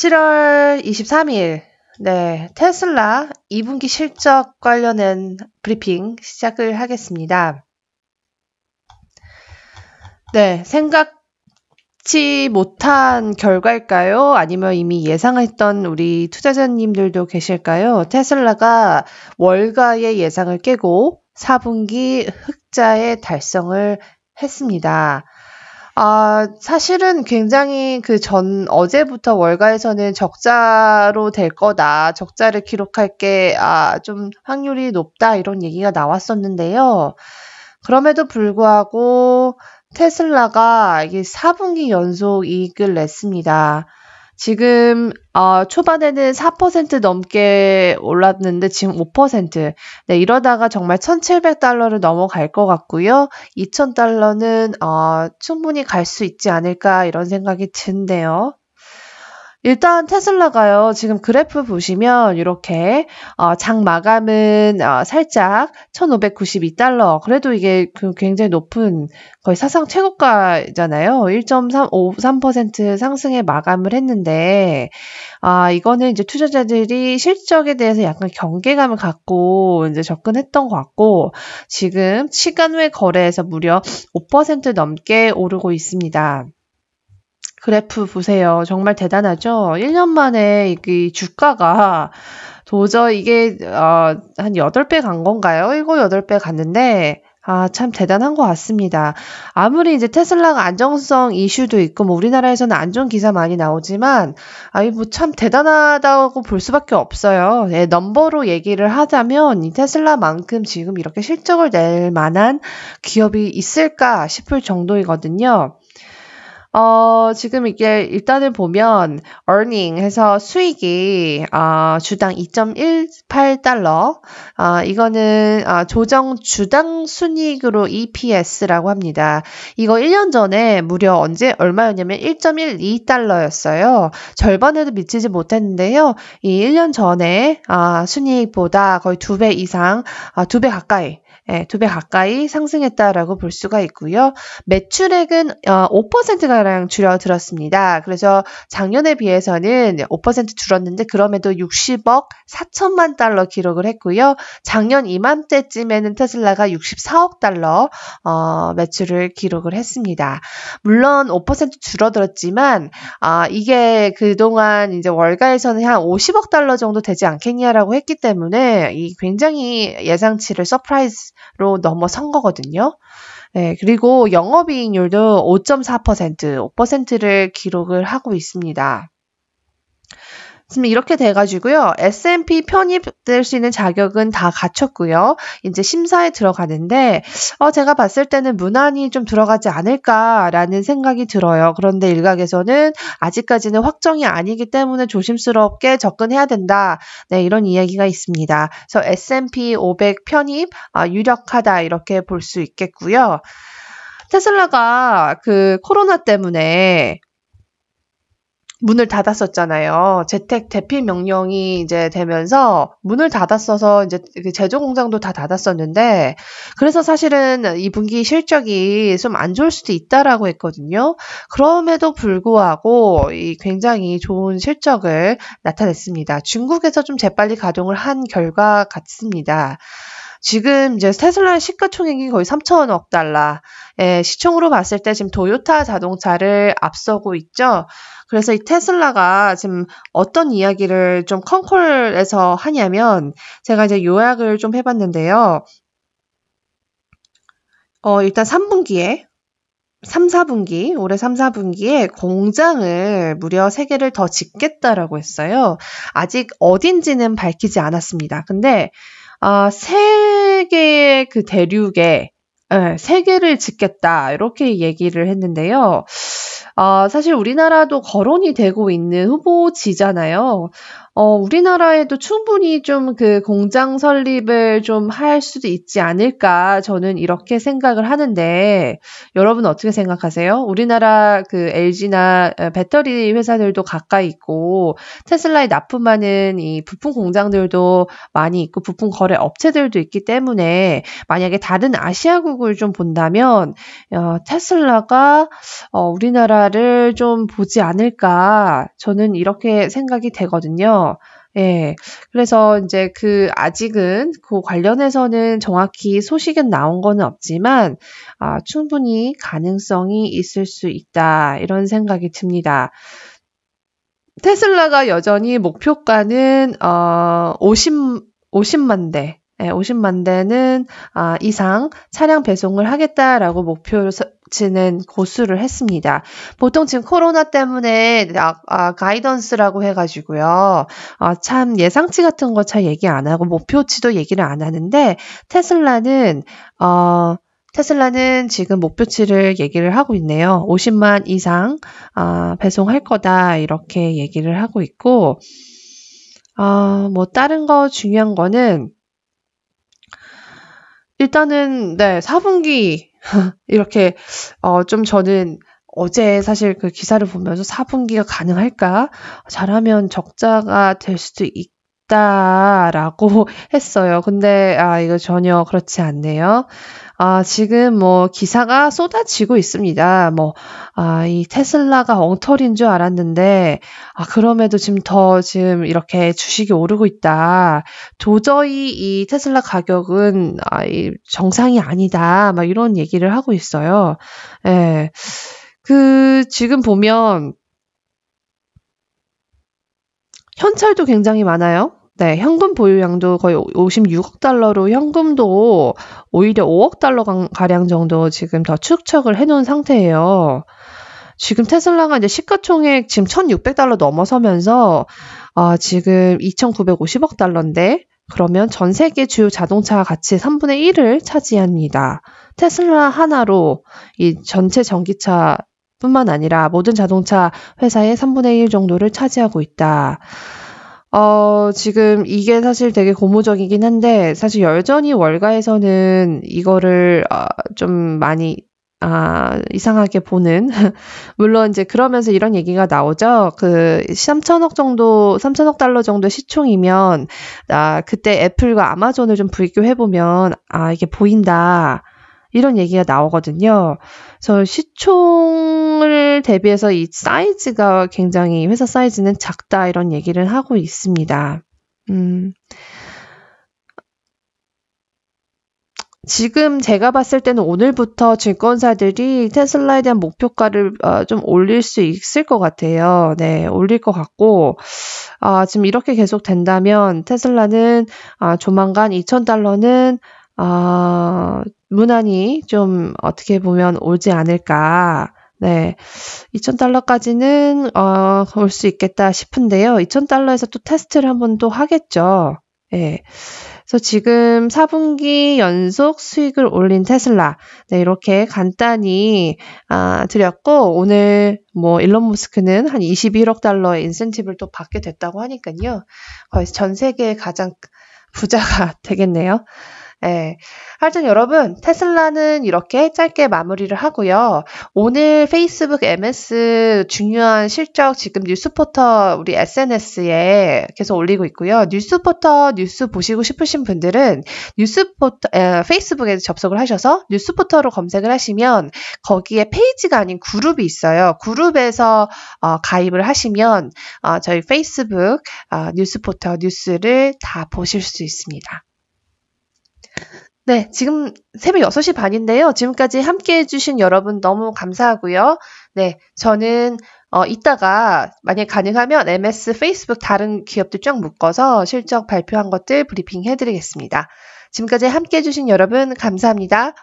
7월 23일 네, 테슬라 2분기 실적 관련된 브리핑 시작을 하겠습니다. 네, 생각치 못한 결과일까요? 아니면 이미 예상했던 우리 투자자님들도 계실까요? 테슬라가 월가의 예상을 깨고 4분기 흑자의 달성을 했습니다. 아, 사실은 굉장히 그 전 어제부터 월가에서는 적자로 될 거다. 적자를 기록할 게, 아, 좀 확률이 높다. 이런 얘기가 나왔었는데요. 그럼에도 불구하고 테슬라가 이게 4분기 연속 이익을 냈습니다. 지금 어, 초반에는 4% 넘게 올랐는데 지금 5%. 네, 이러다가 정말 1,700달러를 넘어갈 것 같고요. 2,000달러는 어, 충분히 갈 수 있지 않을까 이런 생각이 든데요. 일단 테슬라가요. 지금 그래프 보시면 이렇게 어, 장 마감은 어, 살짝 1,592달러. 그래도 이게 그 굉장히 높은 거의 사상 최고가잖아요. 1.353% 상승에 마감을 했는데 아 이거는 이제 투자자들이 실적에 대해서 약간 경계감을 갖고 이제 접근했던 것 같고 지금 시간 외 거래에서 무려 5% 넘게 오르고 있습니다. 그래프 보세요. 정말 대단하죠? 1년 만에 이 주가가 도저히 이게 어, 한 8배 간 건가요? 7, 8배 갔는데 아, 참 대단한 것 같습니다. 아무리 이제 테슬라가 안정성 이슈도 있고, 뭐 우리나라에서는 안전 기사 많이 나오지만, 아 이, 뭐 참 대단하다고 볼 수밖에 없어요. 예, 넘버로 얘기를 하자면, 이 테슬라만큼 지금 이렇게 실적을 낼 만한 기업이 있을까 싶을 정도이거든요. 어, 지금 이게 일단은 보면 earning 해서 수익이 어, 주당 2.18달러. 어, 아, 이거는 어, 조정 주당 순이익으로 EPS라고 합니다. 이거 1년 전에 무려 언제 얼마였냐면 1.12달러였어요. 절반에도 미치지 못했는데요. 이 1년 전에 어, 순이익보다 거의 2배 이상, 어, 2배 가까이 예, 두배 가까이 상승했다라고 볼 수가 있고요. 매출액은 5%가량 어, 줄어들었습니다. 그래서 작년에 비해서는 5% 줄었는데 그럼에도 60억 4천만 달러 기록을 했고요. 작년 이맘때쯤에는 테슬라가 64억 달러 어, 매출을 기록을 했습니다. 물론 5% 줄어들었지만 아, 이게 그동안 이제 월가에서는 한 50억 달러 정도 되지 않겠냐라고 했기 때문에 이 굉장히 예상치를 서프라이즈 로 넘어선 거거든요. 네, 그리고 영업이익률도 5.4%, 5%를 기록을 하고 있습니다. 지금 이렇게 돼가지고요. S&P 편입될 수 있는 자격은 다 갖췄고요. 이제 심사에 들어가는데 어, 제가 봤을 때는 무난히 좀 들어가지 않을까라는 생각이 들어요. 그런데 일각에서는 아직까지는 확정이 아니기 때문에 조심스럽게 접근해야 된다. 네, 이런 이야기가 있습니다. 그래서 S&P 500 편입 아, 유력하다 이렇게 볼 수 있겠고요. 테슬라가 그 코로나 때문에 문을 닫았었잖아요. 재택 대피 명령이 이제 되면서 문을 닫았어서 이제 그 제조 공장도 다 닫았었는데 그래서 사실은 이 분기 실적이 좀 안 좋을 수도 있다라고 했거든요. 그럼에도 불구하고 이 굉장히 좋은 실적을 나타냈습니다. 중국에서 좀 재빨리 가동을 한 결과 같습니다. 지금 이제 테슬라 의 시가총액이 거의 3천억 달러에 시총으로 봤을 때 지금 도요타 자동차를 앞서고 있죠. 그래서 이 테슬라가 지금 어떤 이야기를 좀 컨콜에서 하냐면 제가 이제 요약을 좀 해봤는데요. 어, 일단 3분기에 3, 4분기, 올해 3, 4분기에 공장을 무려 3개를 더 짓겠다라고 했어요. 아직 어딘지는 밝히지 않았습니다. 근데 아, 세 개의 그 대륙에 네, 예, 세계를 짓겠다 이렇게 얘기를 했는데요. 아, 사실 우리나라도 거론이 되고 있는 후보지잖아요. 어, 우리나라에도 충분히 좀 그 공장 설립을 좀 할 수도 있지 않을까 저는 이렇게 생각을 하는데 여러분 어떻게 생각하세요? 우리나라 그 LG나 어, 배터리 회사들도 가까이 있고 테슬라에 납품하는 이 부품 공장들도 많이 있고 부품 거래 업체들도 있기 때문에 만약에 다른 아시아국을 좀 본다면 어, 테슬라가 어, 우리나라를 좀 보지 않을까 저는 이렇게 생각이 되거든요. 예. 그래서 이제 그 아직은 그 관련해서는 정확히 소식은 나온 거는 없지만 아, 충분히 가능성이 있을 수 있다. 이런 생각이 듭니다. 테슬라가 여전히 목표가는 어 50, 50만 대 50만 예, 대는 아, 이상 차량 배송을 하겠다라고 목표를 지는 고수를 했습니다. 보통 지금 코로나 때문에 아, 아, 가이던스라고 해가지고요. 아, 참 예상치 같은 거 잘 얘기 안 하고 목표치도 얘기를 안 하는데 테슬라는 어, 테슬라는 지금 목표치를 얘기를 하고 있네요. 50만 이상 아, 배송할 거다 이렇게 얘기를 하고 있고 아, 뭐 다른 거 중요한 거는 일단은 네 4분기 이렇게 어, 좀 저는 어제 사실 그 기사를 보면서 4분기가 가능할까? 잘하면 적자가 될 수도 있 라고 했어요. 근데 아 이거 전혀 그렇지 않네요. 아, 지금 뭐 기사가 쏟아지고 있습니다. 뭐, 아, 이 테슬라가 엉터리인 줄 알았는데, 아, 그럼에도 지금 더 지금 이렇게 주식이 오르고 있다. 도저히 이 테슬라 가격은 아, 이 정상이 아니다. 막 이런 얘기를 하고 있어요. 예. 그, 지금 보면, 현찰도 굉장히 많아요. 네, 현금 보유량도 거의 56억 달러로 현금도 오히려 5억 달러 가량 정도 지금 더 축척을 해놓은 상태예요. 지금 테슬라가 이제 시가총액 지금 1,600달러 넘어서면서 아, 지금 2,950억 달러인데 그러면 전 세계 주요 자동차 가치 3분의 1을 차지합니다. 테슬라 하나로 이 전체 전기차 뿐만 아니라 모든 자동차 회사의 3분의 1 정도를 차지하고 있다. 어, 지금 이게 사실 되게 고무적이긴 한데, 사실 여전히 월가에서는 이거를 어, 좀 많이 아, 이상하게 보는. 물론 이제 그러면서 이런 얘기가 나오죠. 그 3천억 정도, 3천억 달러 정도 시총이면, 아, 그때 애플과 아마존을 좀 비교해보면, 아, 이게 보인다. 이런 얘기가 나오거든요. 그래서 시총을 대비해서 이 사이즈가 굉장히 회사 사이즈는 작다 이런 얘기를 하고 있습니다. 음. 지금 제가 봤을 때는 오늘부터 증권사들이 테슬라에 대한 목표가를 어, 좀 올릴 수 있을 것 같아요. 네, 올릴 것 같고, 아, 지금 이렇게 계속 된다면 테슬라는 아, 조만간 2,000달러는 어, 무난히 좀 어떻게 보면 오지 않을까. 네. 2,000달러까지는, 어, 올 수 있겠다 싶은데요. 2,000달러에서 또 테스트를 한 번 또 하겠죠. 예. 네. 그래서 지금 4분기 연속 수익을 올린 테슬라. 네, 이렇게 간단히 아, 드렸고 오늘 뭐 일론 머스크는 한 21억 달러의 인센티브를 또 받게 됐다고 하니까요. 거의 전 세계 가장 부자가 되겠네요. 예. 하여튼 여러분, 테슬라는 이렇게 짧게 마무리를 하고요. 오늘 페이스북 MS 중요한 실적 지금 뉴스포터 우리 SNS에 계속 올리고 있고요. 뉴스포터 뉴스 보시고 싶으신 분들은 뉴스포터 에, 페이스북에 서 접속을 하셔서 뉴스포터로 검색을 하시면 거기에 페이지가 아닌 그룹이 있어요. 그룹에서 어, 가입을 하시면 어, 저희 페이스북 어, 뉴스포터 뉴스를 다 보실 수 있습니다. 네, 지금 새벽 6시 반인데요. 지금까지 함께 해주신 여러분 너무 감사하고요. 네, 저는 어, 이따가 만약 가능하면 MS 페이스북 다른 기업들 쫙 묶어서 실적 발표한 것들 브리핑 해드리겠습니다. 지금까지 함께 해주신 여러분 감사합니다.